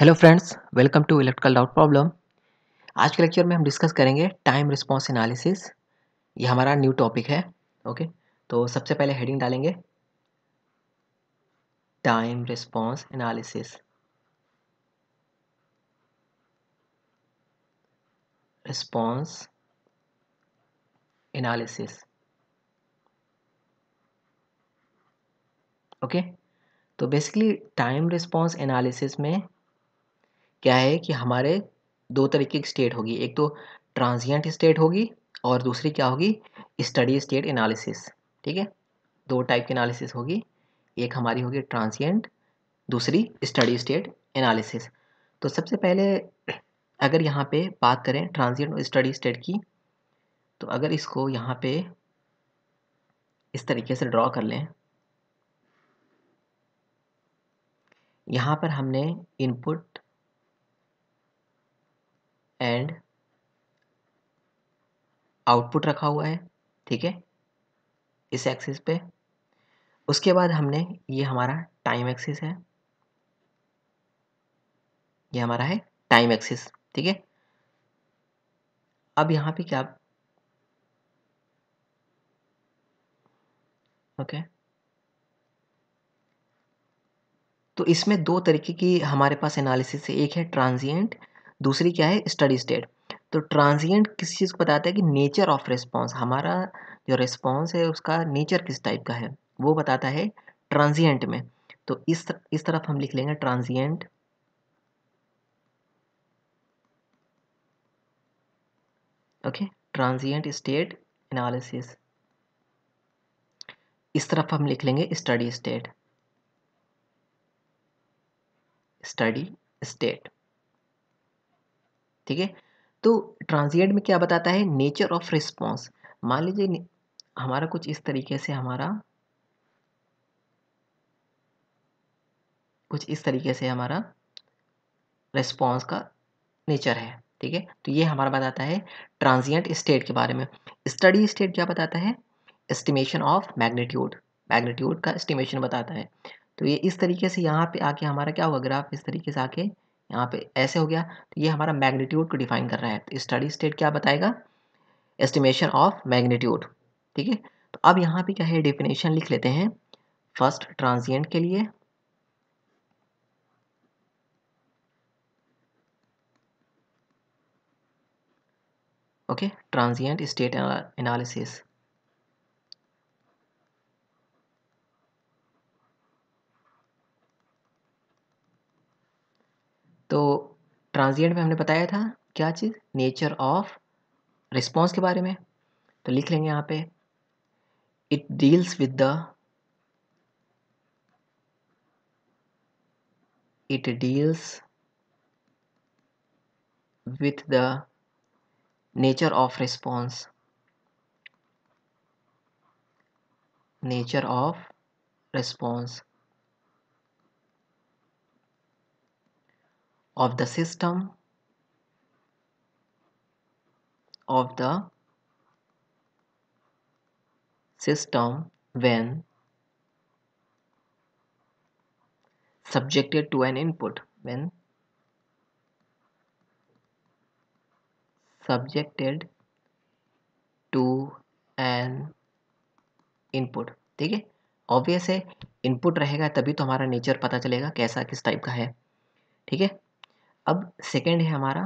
Hello friends welcome to electrical doubt problem आज के lecture में हम डिस्कस करेंगे टाइम रिस्पांस एनालिसिस ये हमारा न्यू टॉपिक है ओके तो सबसे पहले हेडिंग डालेंगे time response analysis response analysis okay तो बेसिकली टाइम रिस्पांस एनालिसिस में क्या है कि हमारे दो तरीके की स्टेट होगी एक तो ट्रांजिएंट स्टेट होगी और दूसरी क्या होगी स्टडी स्टेट एनालिसिस ठीक है दो टाइप की एनालिसिस होगी एक हमारी होगी ट्रांजिएंट दूसरी स्टडी स्टेट एनालिसिस तो सबसे पहले अगर यहाँ पे बात करें ट्रांजिएंट और स्टडी स्टेट की तो अगर इसको यहाँ पे इस तरीके से ड्रॉ कर लें यहाँ पर हमने इनपुट एंड आउटपुट रखा हुआ है ठीक है इस एक्सिस पे उसके बाद हमने ये हमारा टाइम एक्सिस है ये हमारा है टाइम एक्सिस ठीक है अब यहाँ पे क्या ओके okay. तो इसमें दो तरीके की हमारे पास एनालिसिस है एक है ट्रांजिएंट दूसरी क्या है स्टडी स्टेट तो ट्रांजिएंट किस चीज़ को बताता है कि नेचर ऑफ रिस्पॉन्स हमारा जो रिस्पॉन्स है उसका नेचर किस टाइप का है वो बताता है ट्रांजिएंट में तो इस तर, इस तरफ हम लिख लेंगे transient okay transient state analysis इस तरफ हम लिख लेंगे स्टडी स्टेट स्टडी स्टेट ठीक है तो ट्रांजिएंट में क्या बताता है नेचर ऑफ रिस्पॉन्स मान लीजिए हमारा कुछ इस तरीके से हमारा कुछ इस तरीके से हमारा रिस्पॉन्स का नेचर है ठीक है तो ये हमारा बताता है ट्रांजिएंट स्टेट के बारे में स्टडी स्टेट क्या बताता है एस्टिमेशन ऑफ मैग्नीट्यूड मैग्नीट्यूड का एस्टिमेशन बताता है तो ये इस तरीके से यहाँ पे आके हमारा क्या होगा ग्राफ इस तरीके से आके यहाँ पे ऐसे हो गया तो ये हमारा मैग्नीट्यूड को डिफाइन कर रहा है तो स्टडी स्टेट क्या बताएगा एस्टिमेशन ऑफ मैग्नीट्यूड ठीक है तो अब यहाँ पे क्या है डेफिनेशन लिख लेते हैं फर्स्ट ट्रांजिएंट के लिए ओके ट्रांजिएंट स्टेट एनालिसिस तो ट्रांजिएंट में हमने बताया था क्या चीज़ नेचर ऑफ रिस्पॉन्स के बारे में तो लिख लेंगे यहाँ पे it deals with the it deals with the nature of response nature of response of the system of the system when subjected to an input when subjected to an input ठीक है ऑब्वियस है input रहेगा तभी तो हमारा nature पता चलेगा कैसा किस टाइप का है ठीक है अब सेकेंड है हमारा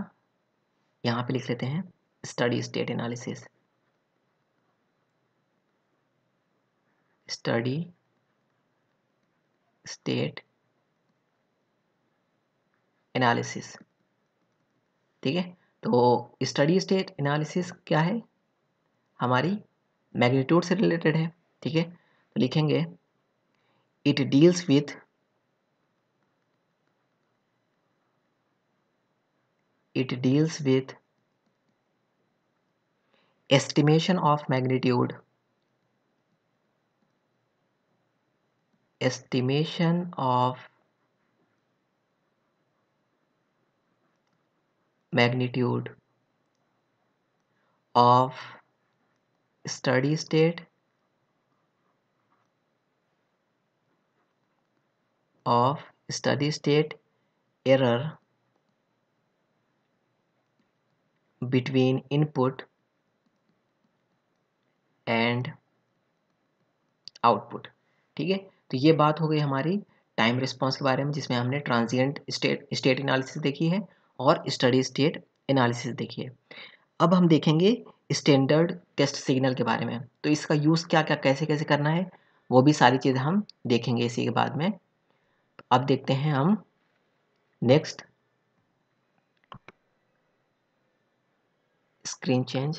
यहाँ पे लिख लेते हैं steady state analysis steady state analysis ठीक है तो स्टडी स्टेट एनालिसिस क्या है हमारी मैग्नीट्यूड से रिलेटेड है ठीक है तो लिखेंगे it deals with it deals with estimation of magnitude estimation of magnitude of steady state of steady state error between input and output ठीक है तो ये बात हो गई हमारी टाइम रिस्पॉन्स के बारे में जिसमें हमने ट्रांजिएंट स्टेट स्टेट एनालिसिस देखी है और स्टडी स्टेट एनालिसिस देखी है अब हम देखेंगे स्टैंडर्ड टेस्ट सिग्नल के बारे में तो इसका यूज़ क्या क्या कैसे कैसे करना है वो भी सारी चीज़ें हम देखेंगे इसी के बाद में अब देखते हैं हम नेक्स्ट screen change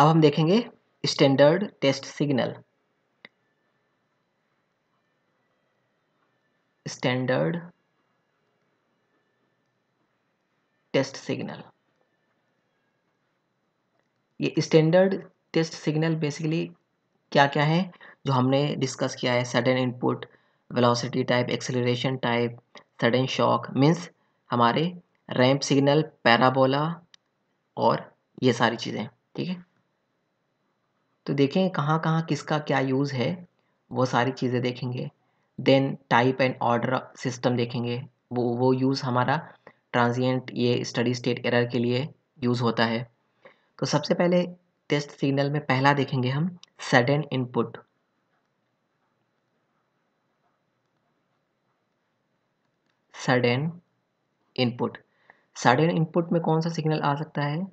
अब हम देखेंगे standard test signal standard test signal ये स्टैंडर्ड टेस्ट सिग्नल बेसिकली क्या क्या है जो हमने डिस्कस किया है sudden input velocity type acceleration type sudden shock means हमारे रैम्प सिग्नल पैराबोला और ये सारी चीज़ें ठीक है तो देखें कहाँ कहाँ किसका क्या यूज़ है वो सारी चीज़ें देखेंगे then type and order system देखेंगे वो वो यूज़ हमारा ट्रांजिएंट ये स्टडी स्टेट एरर के लिए यूज़ होता है तो सबसे पहले टेस्ट सिग्नल में पहला देखेंगे हम sudden input sudden input sudden input में कौन सा सिग्नल आ सकता है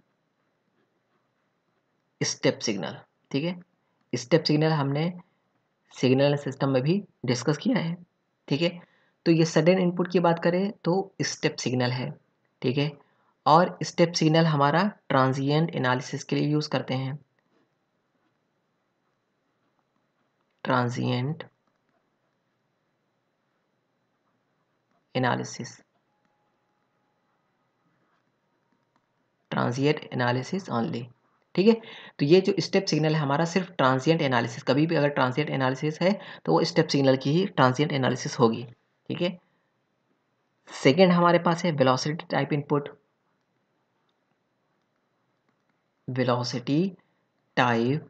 स्टेप सिग्नल ठीक है स्टेप सिग्नल हमने सिग्नल सिस्टम में भी डिस्कस किया है ठीक है तो ये सडन इनपुट की बात करें तो स्टेप सिग्नल है ठीक है और स्टेप सिग्नल हमारा ट्रांजिएंट एनालिसिस के लिए यूज़ करते हैं transient analysis transient analysis only ठीक है तो ये जो स्टेप सिग्नल है हमारा सिर्फ ट्रांजिएंट एनालिसिस कभी भी अगर ट्रांजिएंट एनालिसिस है तो वो स्टेप सिग्नल की ही ट्रांजिएंट एनालिसिस होगी ठीक है सेकेंड हमारे पास है velocity type input velocity type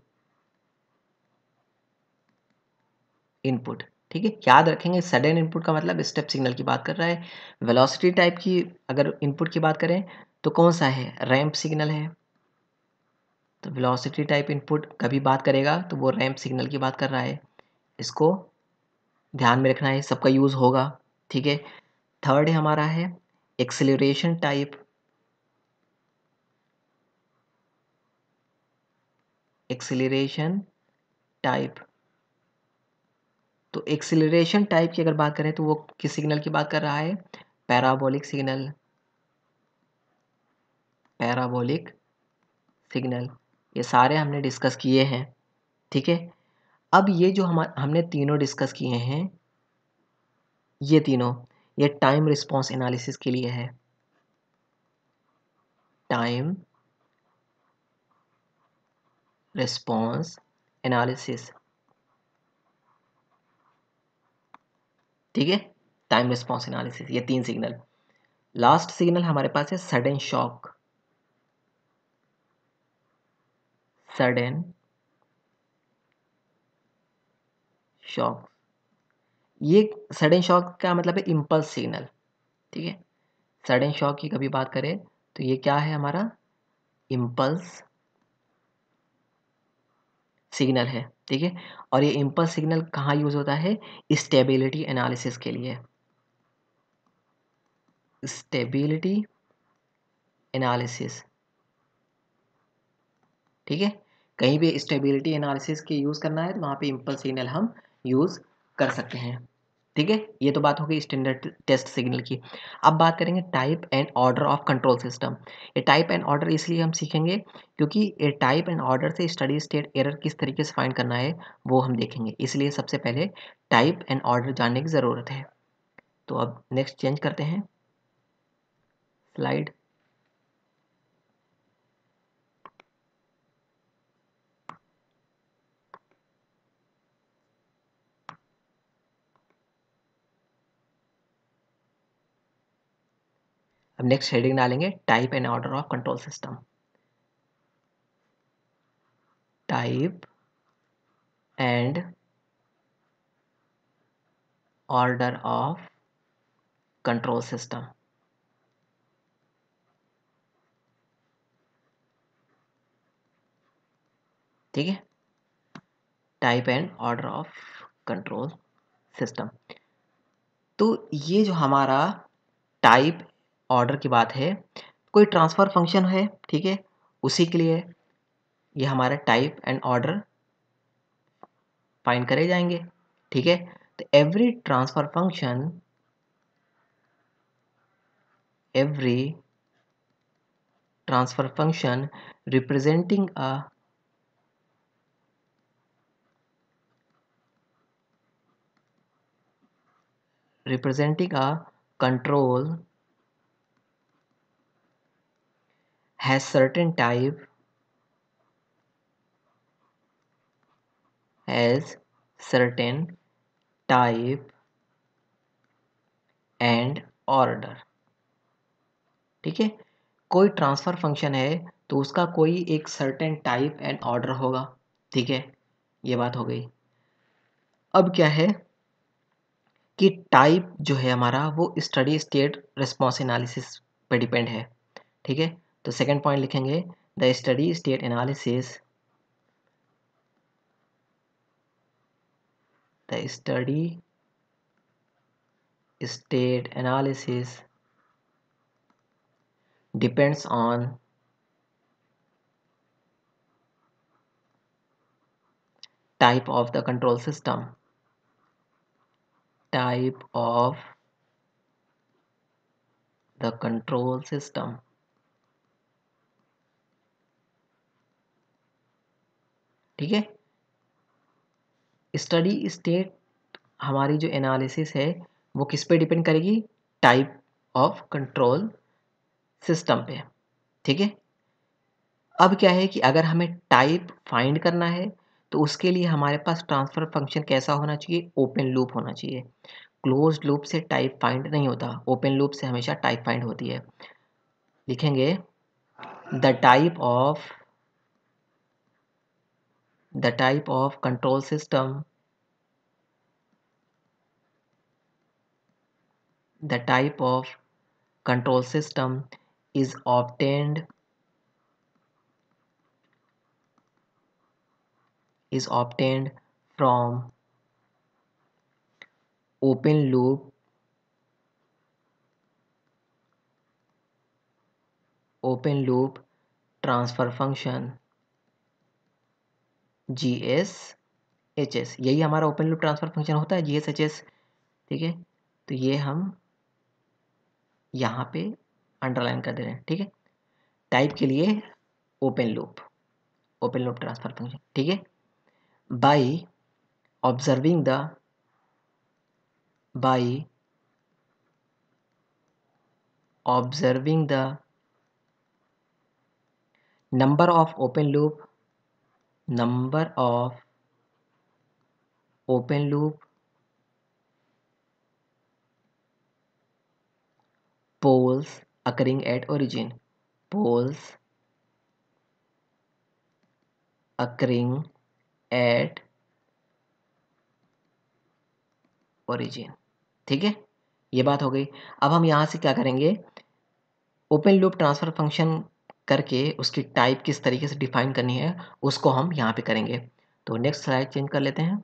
input ठीक है याद रखेंगे सडन इनपुट का मतलब स्टेप सिग्नल की बात कर रहा है वेलोसिटी टाइप की अगर इनपुट की बात करें तो कौन सा है रैम्प सिग्नल है तो वेलोसिटी टाइप इनपुट कभी बात करेगा तो वो रैम्प सिग्नल की बात कर रहा है इसको ध्यान में रखना है सबका यूज़ होगा ठीक है थर्ड हमारा है एक्सेलरेशन टाइप एक्सेलरेशन टाइप तो एक्सिलेशन टाइप की अगर बात करें तो वो किस सिग्नल की बात कर रहा है पैराबोलिक सिग्नल पैराबोलिक सिग्नल ये सारे हमने डिस्कस किए हैं ठीक है अब ये जो हम हमने तीनों डिस्कस किए हैं ये तीनों ये टाइम रिस्पांस एनालिसिस के लिए है टाइम रिस्पांस एनालिसिस ठीक है टाइम रिस्पॉन्स एनालिसिस ये तीन सिग्नल लास्ट सिग्नल हमारे पास है सडन शॉक सडन शॉक ये सडन शॉक का मतलब है इम्पल्स सिग्नल ठीक है सडन शॉक की कभी बात करें तो ये क्या है हमारा इम्पल्स सिग्नल है ठीक है और ये इम्पल्स सिग्नल कहाँ यूज़ होता है स्टेबिलिटी एनालिसिस के लिए स्टेबिलिटी एनालिसिस ठीक है कहीं भी स्टेबिलिटी एनालिसिस के यूज़ करना है तो वहाँ पे इम्पल्स सिग्नल हम यूज़ कर सकते हैं ठीक है ये तो बात हो गई स्टैंडर्ड टेस्ट सिग्नल की अब बात करेंगे type and order of control system ये टाइप एंड ऑर्डर इसलिए हम सीखेंगे क्योंकि ये टाइप एंड ऑर्डर से स्टडी स्टेट एरर किस तरीके से फाइंड करना है वो हम देखेंगे इसलिए सबसे पहले टाइप एंड ऑर्डर जानने की ज़रूरत है तो अब नेक्स्ट चेंज करते हैं स्लाइड अब नेक्स्ट हेडिंग डालेंगे type and order of control system type and order of control system ठीक है type and order of control system तो ये जो हमारा टाइप ऑर्डर की बात है कोई ट्रांसफ़र फंक्शन है ठीक है उसी के लिए ये हमारा टाइप एंड ऑर्डर फाइंड करे जाएंगे ठीक है तो every transfer function every transfer function representing a representing a control has certain type has certain type and order ठीक है कोई ट्रांसफ़र फंक्शन है तो उसका कोई एक सर्टेन टाइप एंड ऑर्डर होगा ठीक है ये बात हो गई अब क्या है कि टाइप जो है हमारा वो स्टडी स्टेट रिस्पॉन्स एनालिसिस पे डिपेंड है ठीक है तो सेकेंड पॉइंट लिखेंगे the steady state analysis the study state analysis depends on type of the control system type of the control system ठीक है स्टडी स्टेट हमारी जो एनालिसिस है वो किस पे डिपेंड करेगी टाइप ऑफ कंट्रोल सिस्टम पे ठीक है अब क्या है कि अगर हमें टाइप फाइंड करना है तो उसके लिए हमारे पास ट्रांसफर फंक्शन कैसा होना चाहिए ओपन लूप होना चाहिए क्लोज लूप से टाइप फाइंड नहीं होता ओपन लूप से हमेशा टाइप फाइंड होती है लिखेंगे the type of the type of control system, the type of control system is obtained is obtained from open loop open loop transfer function G S H S यही हमारा open loop transfer function होता है जी S H S ठीक है तो ये हम यहाँ पे अंडरलाइन कर दे रहे हैं ठीक है टाइप के लिए open loop open loop transfer function ठीक है by observing the by observing the number of open loop number of open loop poles occurring at origin poles occurring at origin ठीक है ये बात हो गई अब हम यहां से क्या करेंगे ओपन लूप ट्रांसफर फंक्शन करके उसकी टाइप किस तरीके से डिफाइन करनी है उसको हम यहाँ पे करेंगे तो नेक्स्ट स्लाइड चेंज कर लेते हैं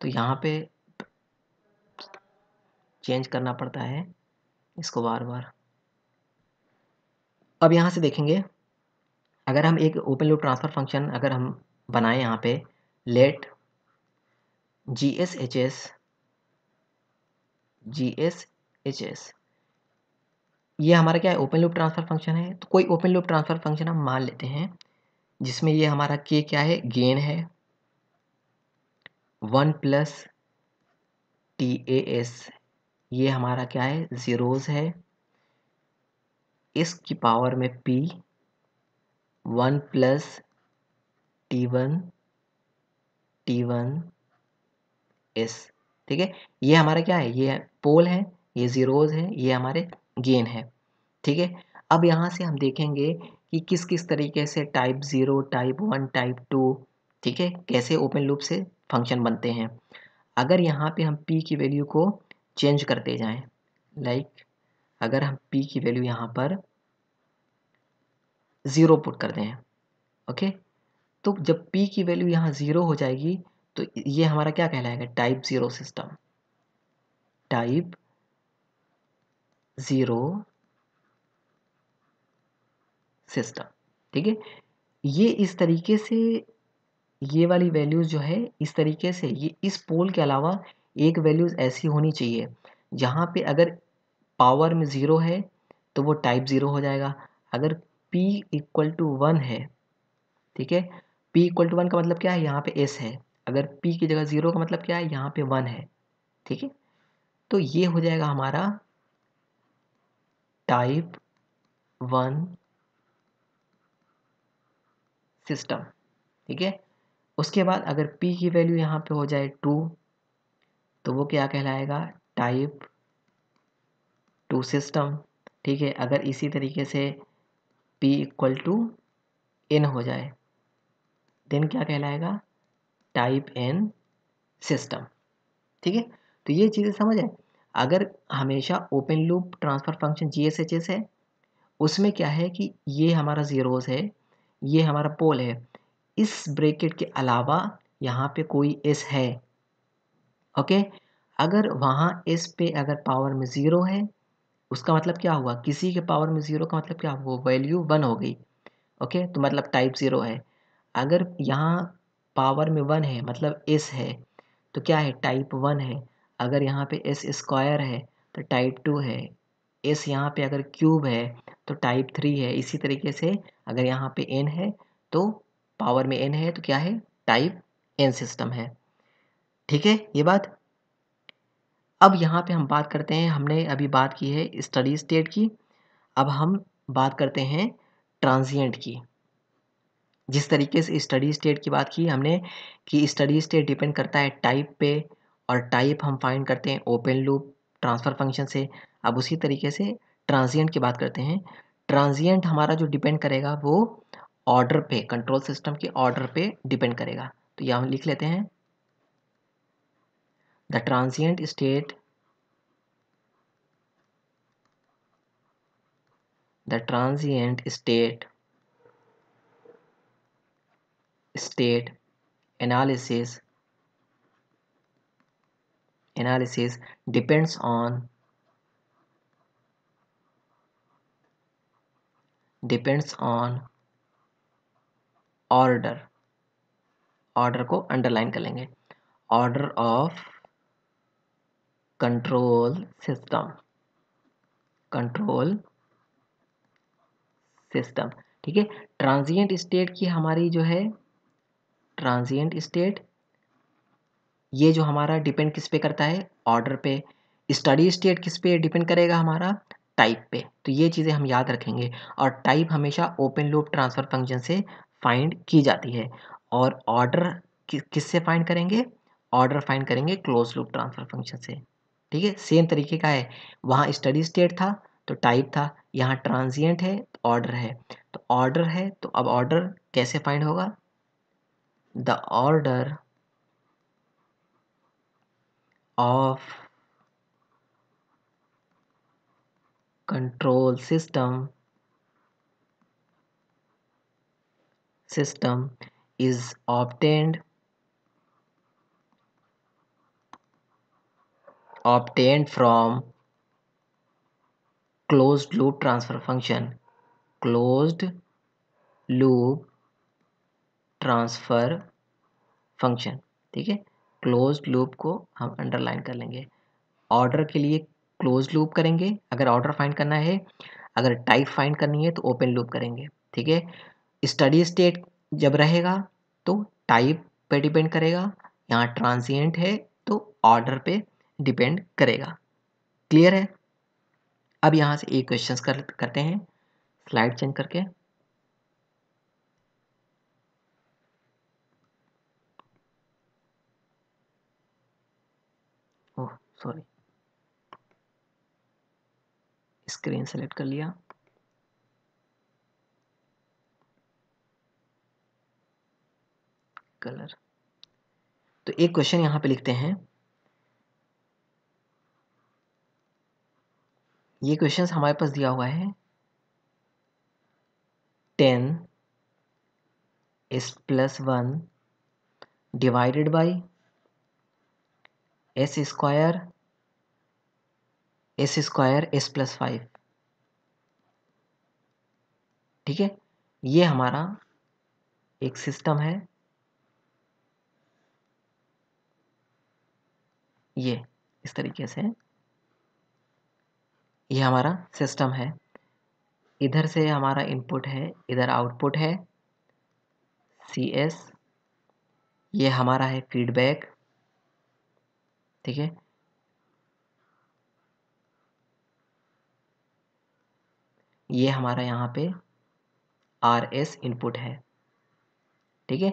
तो यहाँ पे चेंज करना पड़ता है इसको बार बार अब यहाँ से देखेंगे अगर हम एक ओपन लूप ट्रांसफ़र फंक्शन अगर हम बनाएं यहाँ पे let G S H S G S H S ये हमारा क्या है ओपन लूप ट्रांसफर फंक्शन है तो कोई ओपन लूप ट्रांसफर फंक्शन हम मान लेते हैं जिसमें ये हमारा के क्या है गेन है one plus T A S ये हमारा क्या है ज़ीरोज़ है इसकी पावर में P one plus T one T one S ठीक है ये हमारा क्या है ये पोल है ये ज़ीरोज़ है ये हमारे गेन है ठीक है अब यहाँ से हम देखेंगे कि किस किस तरीके से type zero type one type two ठीक है कैसे ओपन लूप से फंक्शन बनते हैं अगर यहाँ पे हम पी की वैल्यू को चेंज करते जाएं लाइक like, अगर हम पी की वैल्यू यहाँ पर ज़ीरो पुट कर दें ओके तो जब पी की वैल्यू यहाँ ज़ीरो हो जाएगी तो ये हमारा क्या कहलाएगा type zero system type zero system ठीक है ये इस तरीके से ये वाली वैल्यूज़ जो है इस तरीके से ये इस पोल के अलावा एक वैल्यूज़ ऐसी होनी चाहिए जहाँ पे अगर पावर में ज़ीरो है तो वो टाइप ज़ीरो हो जाएगा अगर p इक्वल टू वन है ठीक है p इक्वल टू वन का मतलब क्या है यहाँ पे s है अगर पी की जगह ज़ीरो का मतलब क्या है यहाँ पे वन है ठीक है तो ये हो जाएगा हमारा टाइप वन सिस्टम ठीक है उसके बाद अगर पी की वैल्यू यहाँ पे हो जाए टू तो वो क्या कहलाएगा टाइप टू सिस्टम ठीक है अगर इसी तरीके से पी इक्वल टू एन हो जाए देन क्या कहलाएगा टाइप एन सिस्टम ठीक है तो ये चीज़ें समझ आए अगर हमेशा open loop transfer function G S H S है उसमें क्या है कि ये हमारा ज़ीरोज़ है ये हमारा पोल है इस ब्रेकेट के अलावा यहाँ पे कोई एस है ओके अगर वहाँ एस पे अगर पावर में ज़ीरो है उसका मतलब क्या हुआ किसी के पावर में ज़ीरो का मतलब क्या हुआ वैल्यू वन हो गई ओके तो मतलब टाइप ज़ीरो है अगर यहाँ पावर में वन है मतलब एस है तो क्या है टाइप वन है अगर यहाँ पे एस स्क्वायर है तो टाइप टू है एस यहाँ पे अगर क्यूब है तो टाइप थ्री है इसी तरीके से अगर यहाँ पे एन है तो पावर में एन है तो क्या है टाइप एन सिस्टम है ठीक है ये बात अब यहाँ पे हम बात करते हैं हमने अभी बात की है स्टडी स्टेट की अब हम बात करते हैं ट्रांजिएंट की जिस तरीके से स्टडी स्टेट की बात की हमने कि स्टडी स्टेट डिपेंड करता है टाइप पे और टाइप हम फाइंड करते हैं ओपन लूप ट्रांसफ़र फंक्शन से अब उसी तरीके से ट्रांजिएंट की बात करते हैं ट्रांजिएंट हमारा जो डिपेंड करेगा वो ऑर्डर पे कंट्रोल सिस्टम के ऑर्डर पे डिपेंड करेगा तो यह हम लिख लेते हैं the transient state the transient state state analysis analysis depends on depends on order order को underline कर लेंगे order of control system control system ठीक है ट्रांजिएंट स्टेट की हमारी जो है ट्रांजिएंट स्टेट ये जो हमारा डिपेंड किस पे करता है ऑर्डर पे स्टडी स्टेट किस पे डिपेंड करेगा हमारा टाइप पे तो ये चीज़ें हम याद रखेंगे और टाइप हमेशा ओपन लूप ट्रांसफ़र फंक्शन से फाइंड की जाती है और ऑर्डर कि, किस से फाइंड करेंगे ऑर्डर फाइंड करेंगे क्लोज लूप ट्रांसफ़र फंक्शन से ठीक है सेम तरीके का है वहाँ स्टडी स्टेट था तो टाइप था यहाँ ट्रांजिएंट है तो ऑर्डर है तो ऑर्डर है तो अब ऑर्डर कैसे फाइंड होगा the order of control system system is obtained obtained from closed loop transfer function closed loop transfer function ठीक है क्लोज लूप को हम अंडरलाइन कर लेंगे ऑर्डर के लिए क्लोज लूप करेंगे अगर ऑर्डर फाइंड करना है अगर टाइप फाइंड करनी है तो ओपन लूप करेंगे ठीक है स्टडी स्टेट जब रहेगा तो टाइप पे डिपेंड करेगा यहाँ ट्रांसिएंट है तो ऑर्डर पे डिपेंड करेगा क्लियर है अब यहाँ से एक क्वेश्चन कर करते हैं स्लाइड चेंज करके सॉरी स्क्रीन सेलेक्ट कर लिया कलर तो एक क्वेश्चन यहां पे लिखते हैं ये क्वेश्चन हमारे पास दिया हुआ है ten S plus one divided by S square S square S plus five ठीक है ये हमारा एक सिस्टम है ये इस तरीके से ये हमारा सिस्टम है इधर से हमारा इनपुट है इधर आउटपुट है सी एस ये हमारा है फीडबैक ठीक है ये हमारा यहाँ पे आर एस इनपुट है ठीक है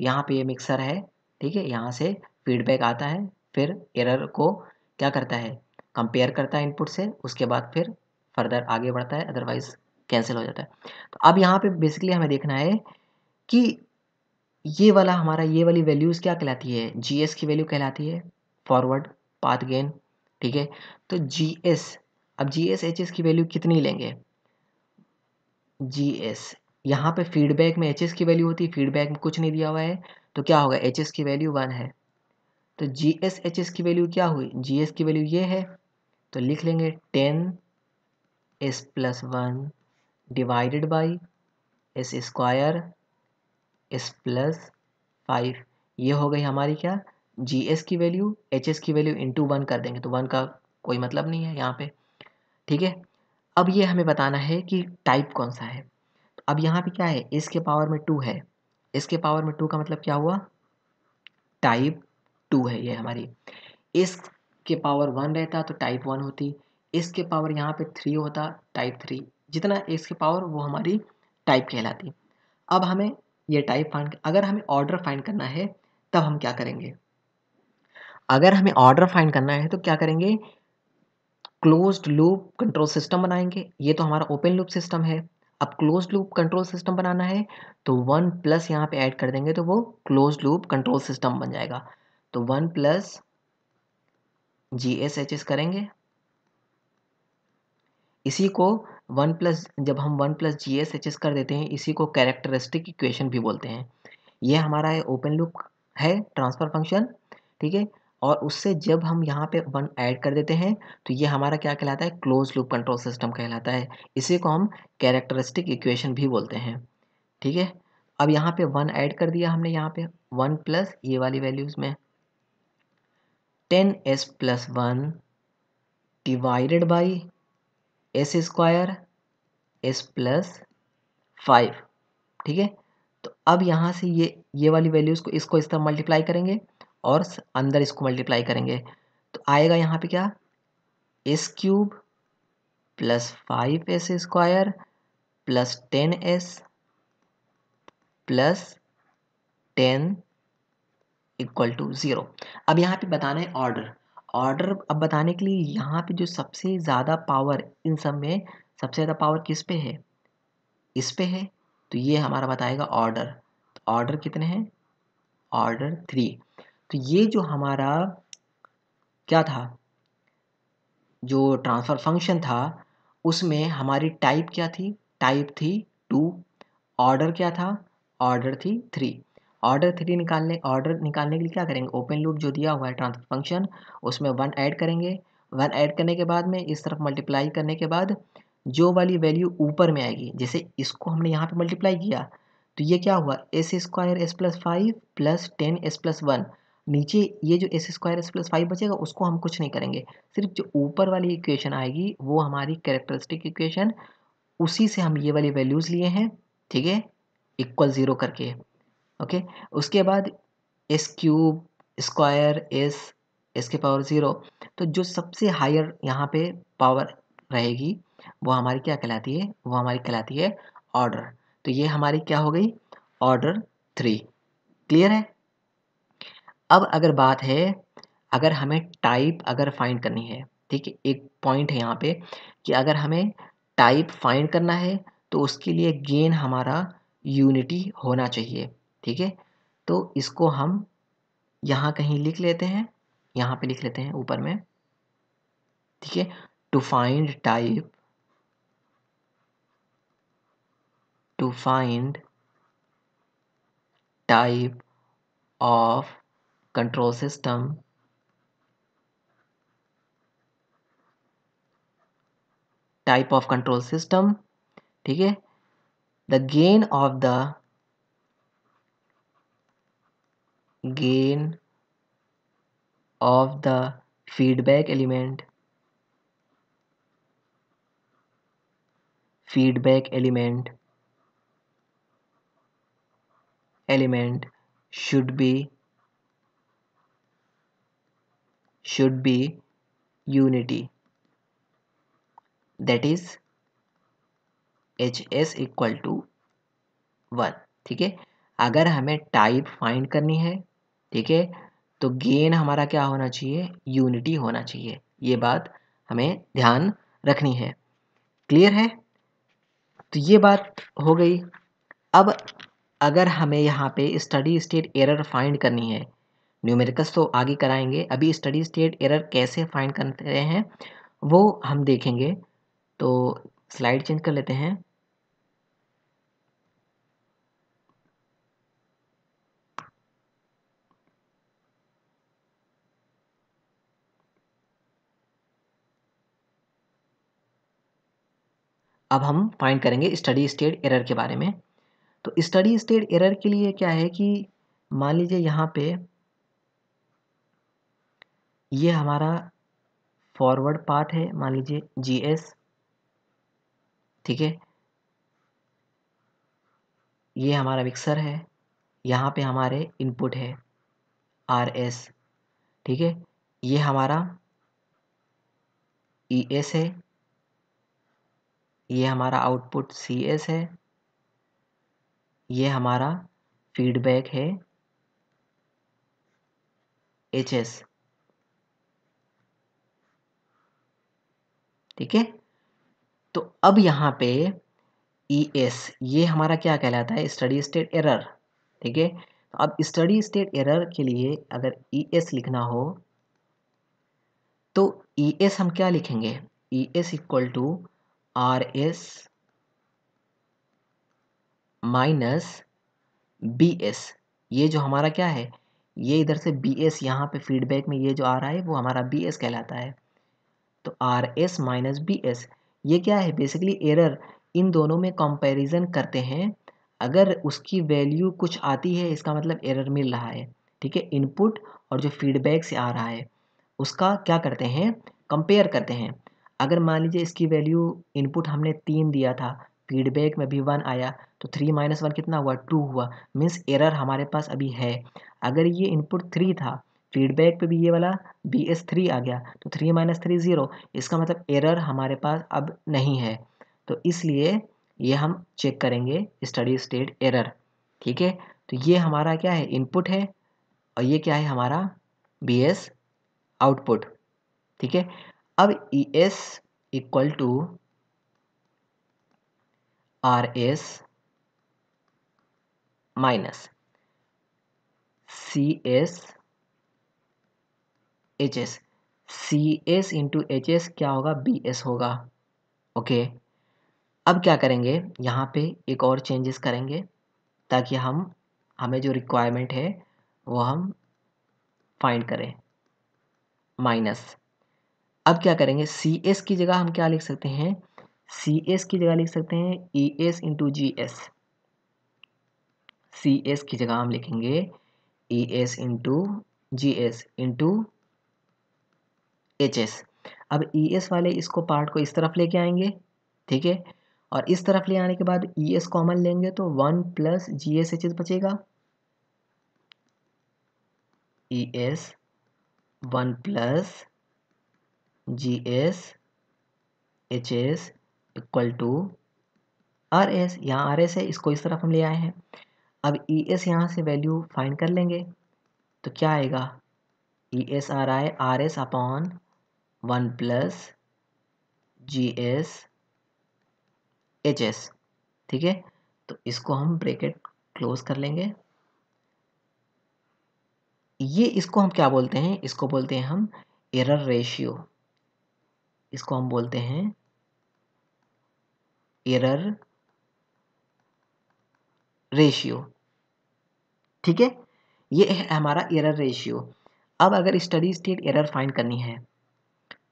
यहाँ पे ये मिक्सर है ठीक है यहाँ से फीडबैक आता है फिर एरर को क्या करता है कंपेयर करता है इनपुट से उसके बाद फिर फर्दर आगे बढ़ता है अदरवाइज कैंसिल हो जाता है तो अब यहाँ पे बेसिकली हमें देखना है कि ये वाला हमारा ये वाली वैल्यूज़ क्या कहलाती है जीएस की वैल्यू कहलाती है फॉरवर्ड पाथ गेन ठीक है तो जी एस अब जी एस एच एस की वैल्यू कितनी लेंगे जी एस यहाँ पे फीडबैक में एच एस की वैल्यू होती है फीडबैक में कुछ नहीं दिया हुआ है तो क्या होगा एच एस की वैल्यू वन है तो जी एस एच एस की वैल्यू क्या हुई जी एस की वैल्यू ये है तो लिख लेंगे ten S plus one divided by S square S plus five ये हो गई हमारी क्या जी एस की वैल्यू एच एस की वैल्यू इंटू वन कर देंगे तो वन का कोई मतलब नहीं है यहाँ पे ठीक है अब ये हमें बताना है कि टाइप कौन सा है तो अब यहाँ पे क्या है इसके पावर में टू है इसके पावर में टू का मतलब क्या हुआ टाइप टू है ये हमारी इसके पावर वन रहता तो टाइप वन होती इसके पावर यहाँ पे थ्री होता टाइप थ्री जितना इसके पावर वो हमारी टाइप कहलाती अब हमें ये टाइप फाइंड अगर हमें ऑर्डर फाइंड करना है तब हम क्या करेंगे अगर हमें ऑर्डर फाइंड करना है तो क्या करेंगे क्लोज लूप कंट्रोल सिस्टम बनाएंगे ये तो हमारा ओपन लूप सिस्टम है अब क्लोज लूप कंट्रोल सिस्टम बनाना है तो वन प्लस यहाँ पे ऐड कर देंगे तो वो क्लोज लूप कंट्रोल सिस्टम बन जाएगा तो one plus G S H S करेंगे इसी को वन प्लस जब हम one plus G S H S कर देते हैं इसी को कैरेक्टरिस्टिक इक्वेशन भी बोलते हैं ये हमारा ओपन लूप है ट्रांसफर फंक्शन ठीक है और उससे जब हम यहाँ पे वन ऐड कर देते हैं तो ये हमारा क्या कहलाता है क्लोज लूप कंट्रोल सिस्टम कहलाता है इसी को हम कैरेक्टरिस्टिक इक्वेशन भी बोलते हैं ठीक है अब यहाँ पे वन ऐड कर दिया हमने यहाँ पे वन प्लस ये वाली वैल्यूज़ में ten S plus one divided by S square S plus five ठीक है तो अब यहाँ से ये ये वाली वैल्यूज़ को इसको इस तरह मल्टीप्लाई करेंगे और अंदर इसको मल्टीप्लाई करेंगे तो आएगा यहाँ पे क्या S cube plus five S square plus ten S plus ten equal to zero अब यहाँ पे बताना है ऑर्डर ऑर्डर अब बताने के लिए यहाँ पे जो सबसे ज़्यादा पावर इन सब में सबसे ज़्यादा पावर किस पे है इस पे है तो ये हमारा बताएगा ऑर्डर ऑर्डर तो कितने हैं ऑर्डर थ्री तो ये जो हमारा क्या था जो ट्रांसफ़र फंक्शन था उसमें हमारी टाइप क्या थी टाइप थी टू ऑर्डर क्या था ऑर्डर थी थ्री ऑर्डर थ्री निकालने ऑर्डर निकालने के लिए क्या करेंगे ओपन लूप जो दिया हुआ है ट्रांसफर फंक्शन उसमें वन ऐड करेंगे वन ऐड करने के बाद में इस तरफ मल्टीप्लाई करने के बाद जो वाली वैल्यू ऊपर में आएगी जैसे इसको हमने यहाँ पे मल्टीप्लाई किया तो ये क्या हुआ S square S plus five plus ten S plus one नीचे ये जो S square S plus five बचेगा उसको हम कुछ नहीं करेंगे सिर्फ जो ऊपर वाली इक्वेशन आएगी वो हमारी कैरेक्टरिस्टिक इक्वेशन उसी से हम ये वाली वैल्यूज़ लिए हैं ठीक है इक्वल ज़ीरो करके ओके उसके बाद S cube square S S के पावर ज़ीरो तो जो सबसे हायर यहाँ पे पावर रहेगी वो हमारी क्या कहलाती है वो हमारी कहलाती है ऑर्डर तो ये हमारी क्या हो गई ऑर्डर थ्री क्लियर है अब अगर बात है अगर हमें टाइप अगर फाइंड करनी है ठीक है एक पॉइंट है यहाँ पे कि अगर हमें टाइप फाइंड करना है तो उसके लिए गेन हमारा यूनिटी होना चाहिए ठीक है तो इसको हम यहाँ कहीं लिख लेते हैं यहाँ पे लिख लेते हैं ऊपर में ठीक है to find type to find type of control system type of control system ठीक है the gain of the gain of the feedback element feedback element element should be should be unity that is S equal to one ठीक है अगर हमें type find करनी है ठीक है तो गेन हमारा क्या होना चाहिए यूनिटी होना चाहिए ये बात हमें ध्यान रखनी है क्लियर है तो ये बात हो गई अब अगर हमें यहाँ पे स्टडी स्टेट एरर फाइंड करनी है न्यूमेरिकल्स तो आगे कराएंगे अभी स्टडी स्टेट एरर कैसे फाइंड करते हैं वो हम देखेंगे तो स्लाइड चेंज कर लेते हैं अब हम फाइंड करेंगे स्टडी स्टेट एरर के बारे में तो स्टडी स्टेट एरर के लिए क्या है कि मान लीजिए यहाँ पे ये हमारा फॉरवर्ड पाथ है मान लीजिए जी एस ठीक है ये हमारा मिक्सर है यहाँ पे हमारे इनपुट है आर एस ठीक है ये हमारा ई e एस है ये हमारा आउटपुट सी एस है ये हमारा फीडबैक है एच एस ठीक है तो अब यहाँ पे ई e एस ये हमारा क्या कहलाता है स्टडी स्टेट एरर ठीक है तो अब स्टडी स्टेट एरर के लिए अगर ई e एस लिखना हो तो ई e एस हम क्या लिखेंगे E S equal to R S minus B S ये जो हमारा क्या है ये इधर से बी एस यहाँ पे फीडबैक में ये जो आ रहा है वो हमारा बी एस कहलाता है तो R S minus B S ये क्या है बेसिकली एरर इन दोनों में कंपैरिजन करते हैं अगर उसकी वैल्यू कुछ आती है इसका मतलब एरर मिल रहा है ठीक है इनपुट और जो फीडबैक से आ रहा है उसका क्या करते हैं कंपेयर करते हैं अगर मान लीजिए इसकी वैल्यू इनपुट हमने तीन दिया था फीडबैक में भी वन आया तो थ्री माइनस वन कितना हुआ टू हुआ मीन्स एरर हमारे पास अभी है अगर ये इनपुट थ्री था फीडबैक पे भी ये वाला बी एस थ्री आ गया तो थ्री माइनस थ्री ज़ीरो इसका मतलब एरर हमारे पास अब नहीं है तो इसलिए ये हम चेक करेंगे स्टडी स्टेट एरर ठीक है तो ये हमारा क्या है इनपुट है और ये क्या है हमारा बी एस आउटपुट ठीक है अब E S equal to R S minus C S H S C S into H S क्या होगा बी एस होगा ओके अब क्या करेंगे यहाँ पे एक और चेंजेस करेंगे ताकि हम हमें जो रिक्वायरमेंट है वो हम फाइंड करें माइनस अब क्या करेंगे सी एस की जगह हम क्या लिख सकते हैं सी एस की जगह लिख सकते हैं E S into G S C S की जगह हम लिखेंगे E S into G S into H S अब ई एस वाले इसको पार्ट को इस तरफ लेके आएंगे ठीक है और इस तरफ ले आने के बाद ई एस कॉमन लेंगे तो one plus G S H S बचेगा E S one plus G S H S equal to R S यहाँ आर एस है इसको इस तरफ हम ले आए हैं अब ई एस यहाँ से वैल्यू फाइंड कर लेंगे तो क्या आएगा E S R I R S upon one plus G S H S ठीक है तो इसको हम ब्रेकेट क्लोज कर लेंगे ये इसको हम क्या बोलते हैं इसको बोलते हैं हम एरर रेशियो इसको हम बोलते हैं एरर रेशियो ठीक है ये है हमारा एरर रेशियो अब अगर स्टडी स्टेट एरर फाइंड करनी है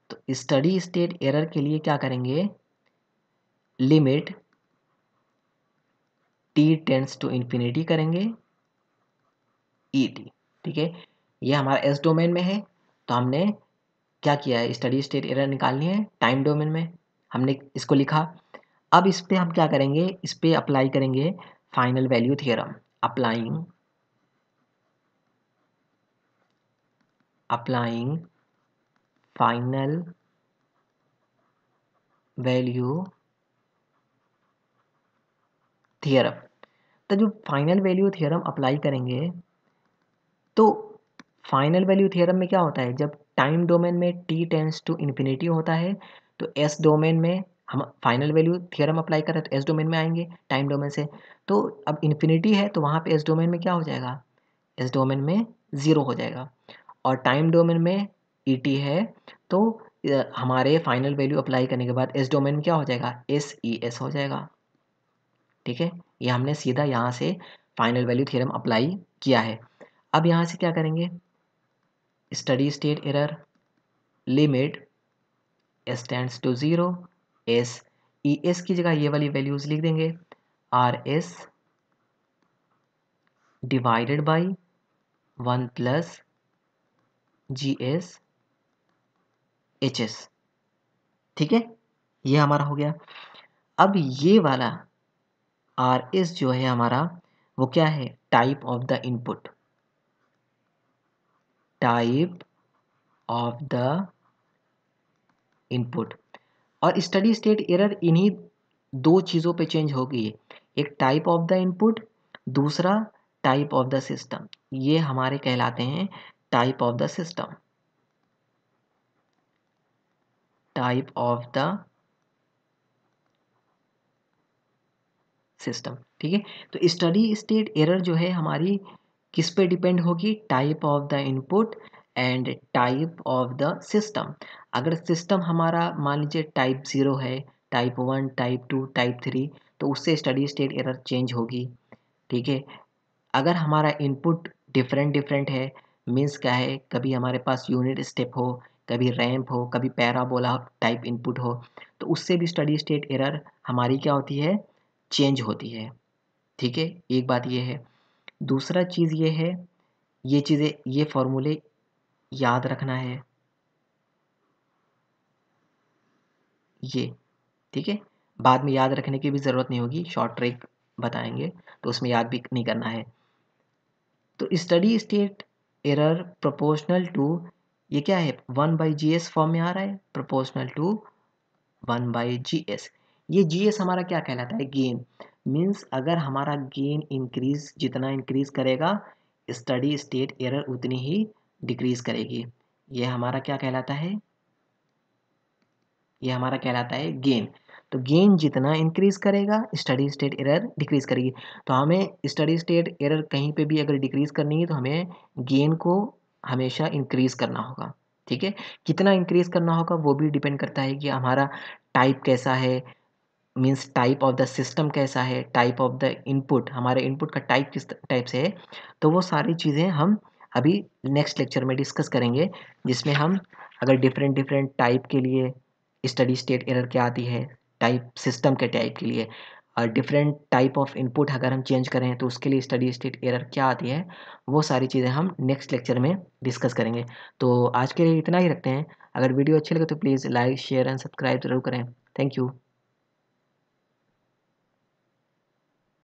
तो स्टडी स्टेट एरर के लिए क्या करेंगे limit T tends to infinity करेंगे ई e टी ठीक है ये हमारा एस डोमेन में है तो हमने क्या किया है स्टडी स्टेट एरर निकालनी है टाइम डोमेन में हमने इसको लिखा अब इस पर हम क्या करेंगे इस पर अप्लाई करेंगे final value theorem applying applying final value theorem तो जो फाइनल वैल्यू थियरम अप्लाई करेंगे तो फाइनल वैल्यू थियरम में क्या होता है जब टाइम डोमेन में टी टेंस टू infinity होता है तो एस डोमेन में हम फाइनल वैल्यू थियरम अप्लाई करें तो एस डोमेन में आएंगे टाइम डोमेन से तो अब इन्फिनिटी है तो वहाँ पे एस डोमेन में क्या हो जाएगा एस डोमेन में ज़ीरो हो जाएगा और टाइम डोमेन में ई e है तो हमारे फाइनल वैल्यू अप्लाई करने के बाद एस डोमेन में क्या हो जाएगा एस ई एस हो जाएगा ठीक है ये हमने सीधा यहाँ से फाइनल वैल्यू थ्योरम अप्लाई किया है अब यहाँ से क्या करेंगे steady state error limit S tends to zero S E S की जगह ये वाली वैल्यूज़ लिख देंगे R S divided by one plus G S H S ठीक है ये हमारा हो गया अब ये वाला आर एस जो है हमारा वो क्या है type of the input type of the input और स्टडी स्टेट एरर इन्हीं दो चीज़ों पे चेंज हो गई है एक टाइप ऑफ द इनपुट दूसरा टाइप ऑफ द सिस्टम ये हमारे कहलाते हैं type of the system type of the system ठीक है तो स्टडी स्टेट एरर जो है हमारी किस पे डिपेंड होगी type of the input and type of the system अगर सिस्टम हमारा मान लीजिए टाइप ज़ीरो है type one type two type three तो उससे स्टडी स्टेट एरर चेंज होगी ठीक है अगर हमारा इनपुट डिफरेंट डिफरेंट है मीन्स क्या है कभी हमारे पास यूनिट स्टेप हो कभी रैंप हो कभी पैराबोला टाइप इनपुट हो तो उससे भी स्टडी स्टेट एरर हमारी क्या होती है चेंज होती है ठीक है एक बात ये है दूसरा चीज़ ये है ये चीज़ें ये फॉर्मूले याद रखना है ये ठीक है बाद में याद रखने की भी ज़रूरत नहीं होगी शॉर्ट ट्रिक बताएंगे तो उसमें याद भी नहीं करना है तो steady state error proportional to ये क्या है one by G S form में आ रहा है proportional to one by G S ये जी एस हमारा क्या कहलाता है गेन मीन्स अगर हमारा गेन इंक्रीज जितना इंक्रीज करेगा स्टडी स्टेट एरर उतनी ही डिक्रीज करेगी ये हमारा क्या कहलाता है ये हमारा कहलाता है गेन तो गेन जितना इंक्रीज करेगा स्टडी स्टेट एरर डिक्रीज करेगी तो हमें स्टडी स्टेट एरर कहीं पे भी अगर डिक्रीज करनी है तो हमें गेन को हमेशा इंक्रीज़ करना होगा ठीक है कितना इंक्रीज़ करना होगा वो भी डिपेंड करता है कि हमारा टाइप कैसा है means type of the system कैसा है टाइप ऑफ द इनपुट हमारे इनपुट का टाइप किस टाइप से है तो वो सारी चीज़ें हम अभी नेक्स्ट लेक्चर में डिस्कस करेंगे जिसमें हम अगर डिफरेंट डिफरेंट टाइप के लिए स्टडी स्टेट एरर क्या आती है टाइप सिस्टम के टाइप के लिए डिफरेंट टाइप ऑफ इनपुट अगर हम चेंज करें तो उसके लिए स्टडी स्टेट एरर क्या आती है वो सारी चीज़ें हम नेक्स्ट लेक्चर में डिस्कस करेंगे तो आज के लिए इतना ही रखते हैं अगर वीडियो अच्छी लगे तो please like share and subscribe जरूर करें थैंक यू